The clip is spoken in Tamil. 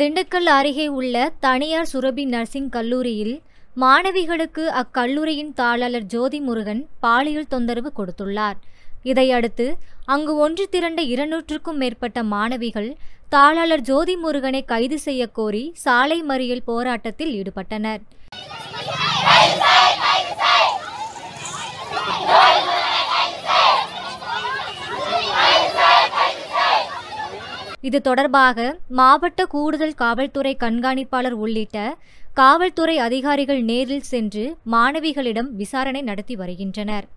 திண்டுக்கல் அருகே உள்ள தனியார் சுரபி நர்சிங் கல்லூரியில் மாணவிகளுக்கு அக்கல்லூரியின் தாளர் ஜோதி முருகன் பாலியல் தொந்தரவு கொடுத்துள்ளார் இதையடுத்து அங்கு ஒன்று திரண்ட இருநூற்றுக்கும் மேற்பட்ட மாணவிகள் தாளர் ஜோதி முருகனை கைது செய்யக்கோரி சாலை மறியல் போராட்டத்தில் ஈடுபட்டனர் இது தொடர்பாக மாவட்ட கூடுதல் காவல்துறை கண்காணிப்பாளர் உள்ளிட்ட காவல்துறை அதிகாரிகள் நேரில் சென்று மாணவிகளிடம் விசாரணை நடத்தி வருகின்றனர்